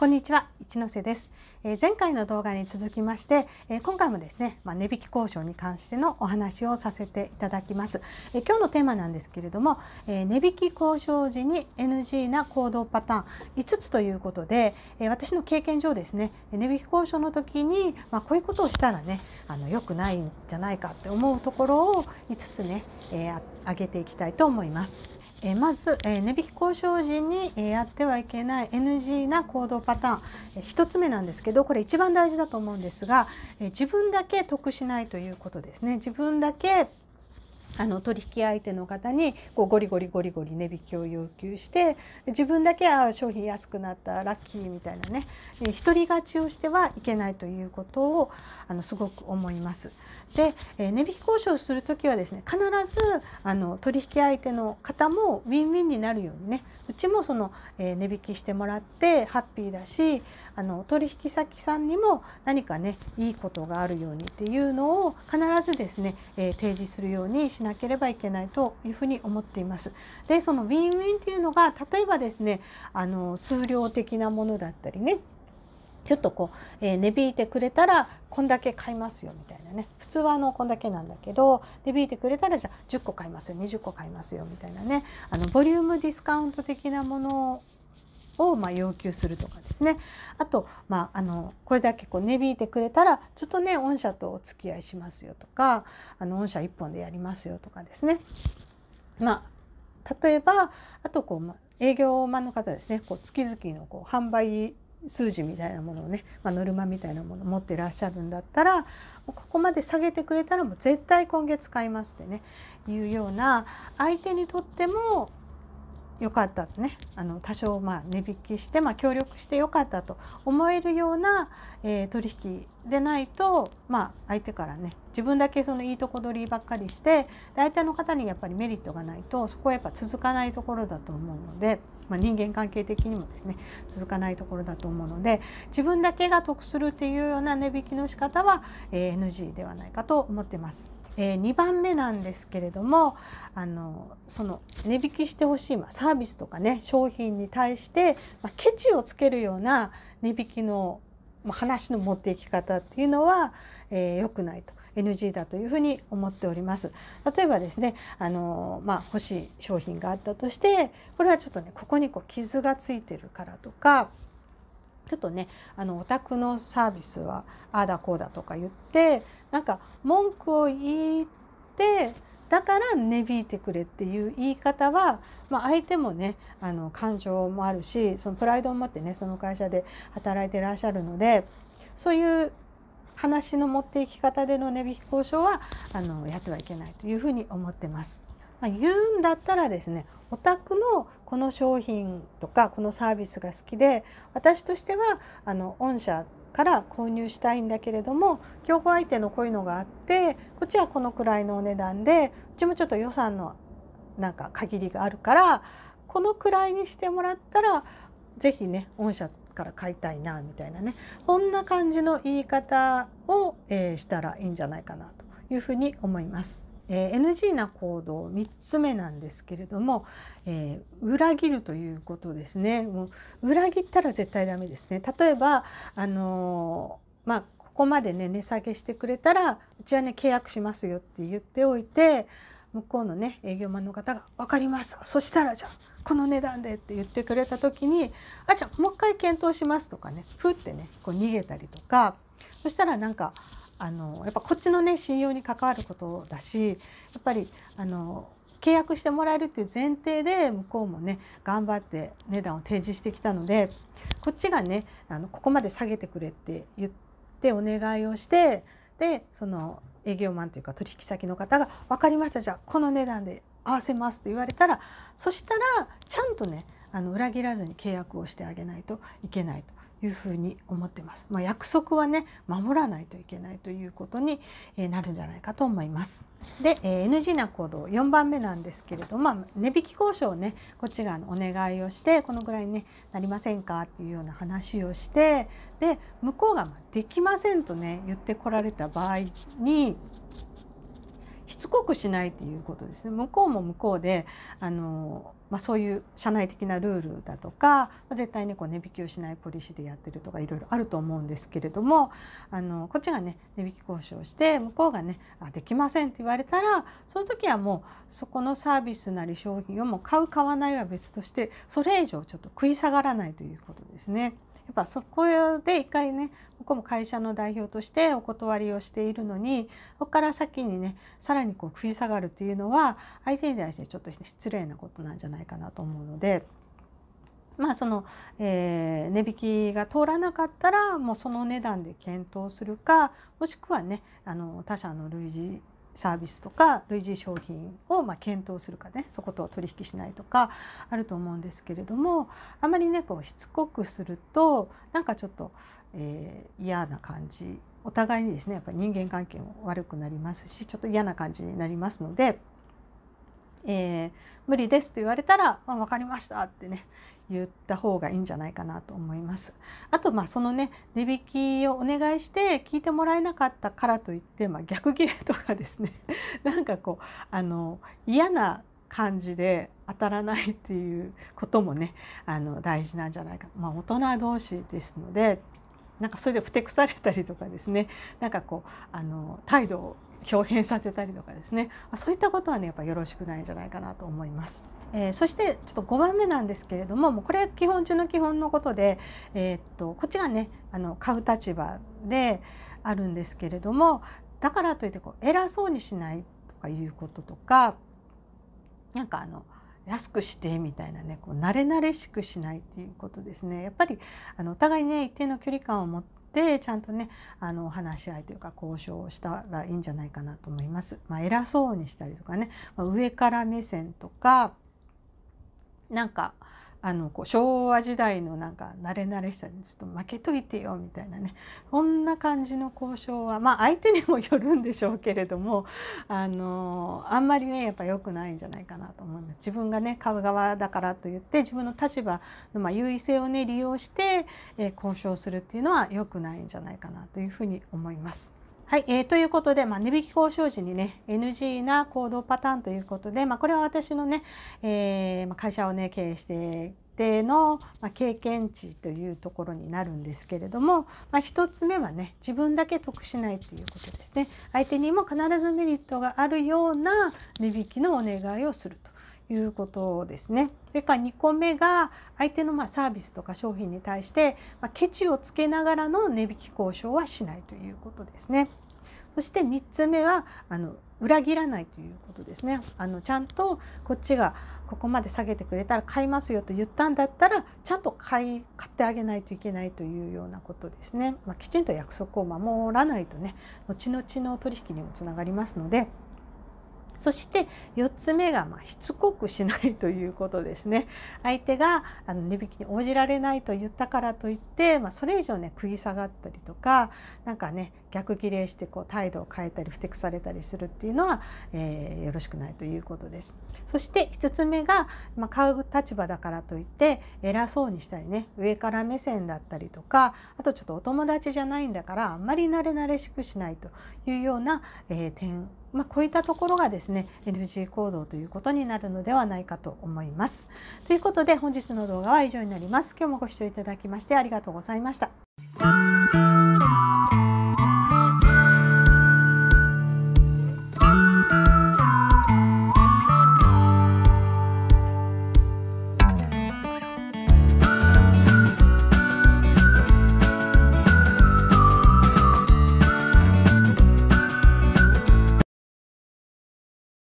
こんにちは一ノ瀬です、えー、前回の動画に続きまして、えー、今回もですね、まあ、値引き交渉に関してのお話をさせていただきます、えー、今日のテーマなんですけれども、え値引き交渉時に NG な行動パターン5つということで、え私の経験上ですね値引き交渉の時に、まあ、こういうことをしたらねあの良くないんじゃないかって思うところを5つね、えー、挙げていきたいと思います。えまず、え値引き交渉時に、えやってはいけない NG な行動パターン、え1つ目なんですけどこれ一番大事だと思うんですが、え自分だけ得しないということですね自分だけあの取引相手の方にこうゴリゴリゴリゴリ値引きを要求して自分だけは商品安くなったラッキーみたいなね独り勝ちをしてはいけないということをあのすごく思います。で、え値引き交渉する時はですね必ずあの取引相手の方もウィンウィンになるようにねうちもその、え値引きしてもらってハッピーだしあの取引先さんにも何かねいいことがあるようにっていうのを必ずですね、え提示するようにししなければいけないというふうに思っています。でそのウィンウィンっていうのが例えばですねあの数量的なものだったりねちょっとこう、えー、値引いてくれたらこんだけ買いますよみたいなね普通はあのこんだけなんだけど値引いてくれたらじゃあ10個買いますよ20個買いますよみたいなねあのボリュームディスカウント的なものをま要求するとかですねあと、まあ、あのこれだけこう値引いてくれたらずっとね御社とお付き合いしますよとかあの御社1本でやりますよとかですね。まあ、例えばあとこう営業マンの方ですねこう月々のこう販売数字みたいなものをね、まあ、ノルマみたいなものを持ってらっしゃるんだったらここまで下げてくれたらもう絶対今月買いますってねいうような相手にとっても良かったとねあの多少まあ値引きして、まあ、協力して良かったと思えるような、えー、取引でないと、まあ、相手からね自分だけそのいいとこ取りばっかりして相手の方にやっぱりメリットがないとそこはやっぱ続かないところだと思うので、まあ、人間関係的にもですね続かないところだと思うので自分だけが得するっていうような値引きの仕方は、え NG ではないかと思ってます。えー、2番目なんですけれどもあのその値引きしてほしい、まあ、サービスとかね商品に対して、まあ、ケチをつけるような値引きの、まあ、話の持っていき方っていうのは、えー、くないと NG だというふうに思っております。例えばですね、あのまあ、欲しい商品があったとして、これはちょっとねここにこう傷がついてるからとか、ちょっとねあのお宅のサービスはああだこうだとか言ってなんか文句を言ってだから値引いてくれっていう言い方は、まあ、相手もねあの感情もあるしそのプライドを持ってねその会社で働いてらっしゃるのでそういう話の持っていき方での値引き交渉はあのやってはいけないというふうに思ってます。まあ、言うんだったらですねお宅のこの商品とかこのサービスが好きで私としてはあの御社から購入したいんだけれども競合相手のこういうのがあってこっちはこのくらいのお値段でうちもちょっと予算のなんか限りがあるからこのくらいにしてもらったら是非ね御社から買いたいなみたいなねこんな感じの言い方を、えー、したらいいんじゃないかなというふうに思います。えー、NG な行動3つ目なんですけれども、えー、裏切るということですねもう裏切ったら絶対ダメですね例えばあのー、まあ、ここまでね値下げしてくれたらうちはね契約しますよって言っておいて向こうのね営業マンの方が「分かりましたそしたらじゃあこの値段で」って言ってくれた時に「あじゃあもう一回検討します」とかねふってねこう逃げたりとかそしたらなんか「あのやっぱこっちのね信用に関わることだしやっぱりあの契約してもらえるっていう前提で向こうもね頑張って値段を提示してきたのでこっちがねあのここまで下げてくれって言ってお願いをしてでその営業マンというか取引先の方が「分かりましたじゃあこの値段で合わせます」って言われたらそしたらちゃんとねあの裏切らずに契約をしてあげないといけないと。いうふうに思ってます。まあ、約束はね守らないといけないということになるんじゃないかと思います。で NG な行動4番目なんですけれども、まあ、値引き交渉をねこっちがお願いをしてこのぐらいに、ね、なりませんかっていうような話をしてで向こうができませんとね言ってこられた場合につこくしないっていうことですね向こうも向こうであの、まあ、そういう社内的なルールだとか絶対にこう値引きをしないポリシーでやってるとかいろいろあると思うんですけれどもあのこっちがね値引き交渉して向こうがねあできませんって言われたらその時はもうそこのサービスなり商品をもう買う買わないは別としてそれ以上ちょっと食い下がらないということですね。っぱそこで一回ねここも会社の代表としてお断りをしているのにそこから先にねさらにこう食い下がるというのは相手に対してちょっと失礼なことなんじゃないかなと思うので。まあそのえー、値引きが通らなかったらもうその値段で検討するかもしくはねあの他社の類似サービスとか類似商品をま検討するかねそこと取引しないとかあると思うんですけれどもあまりねこうしつこくするとなんかちょっと、えー、嫌な感じお互いにですねやっぱり人間関係も悪くなりますしちょっと嫌な感じになりますので。えー、無理ですと言われたら「分かりました」ってね言った方がいいんじゃないかなと思います。あとまあそのね値引きをお願いして聞いてもらえなかったからといって、まあ、逆切れとかですね なんかこうあの嫌な感じで当たらないっていうこともねあの大事なんじゃないかな、まあ、大人同士ですのでなんかそれでふてくされたりとかですねなんかこうあの態度を表変させたりとかですねそういったことはねやっぱよろしくないんじゃないかなと思います。えー、そしてちょっと5番目なんですけれどももうこれ基本中の基本のことで、えー、っとこっちがねあの買う立場であるんですけれどもだからといってこう偉そうにしないとかいうこととかなんかあの安くしてみたいなねこう慣れ慣れしくしないっていうことですね。やっぱりあのお互いね一定の距離感を持ってちゃんとねあの話し合いというか交渉をしたらいいんじゃないかなと思います。まあ、偉そうにしたりとかね、まあ、上から目線とかなんかあのこう昭和時代のなんか慣れ慣れしさにちょっと負けといてよみたいなねそんな感じの交渉はまあ相手にもよるんでしょうけれどもあのあんまりねやっぱ良くないんじゃないかなと思うんで自分がね買う側だからといって自分の立場のまあ優位性をね利用して、え交渉するっていうのは良くないんじゃないかなというふうに思います。はい、えー、ということで、まあ、値引き交渉時にね NG な行動パターンということで、まあ、これは私のね、えーまあ、会社をね経営してでの、まあ、経験値というところになるんですけれども、まあ、1つ目はね自分だけ得しないということですね相手にも必ずメリットがあるような値引きのお願いをすると。いうことですね。それから2個目が相手のまサービスとか商品に対して、まケチをつけながらの値引き交渉はしないということですね。そして3つ目はあの裏切らないということですねあのちゃんとこっちがここまで下げてくれたら買いますよと言ったんだったらちゃんと買い買ってあげないといけないというようなことですね、まあ、きちんと約束を守らないとね後々の取引にもつながりますので。そして4つ目がまあしつこくしないということですね相手があの値引きに応じられないと言ったからといって、まあ、それ以上ね食い下がったりとかなんかね逆ギレしてこう態度を変えたりふてくされたりするっていうのは、えー、よろしくないということです。そして5つ目が、まあ、買う立場だからといって偉そうにしたりね上から目線だったりとかあとちょっとお友達じゃないんだからあんまり慣れ慣れしくしないというような、えー、点まあ、こういったところがですね NG 行動ということになるのではないかと思います。ということで本日の動画は以上になります。今日もご視聴いただきましてありがとうございました。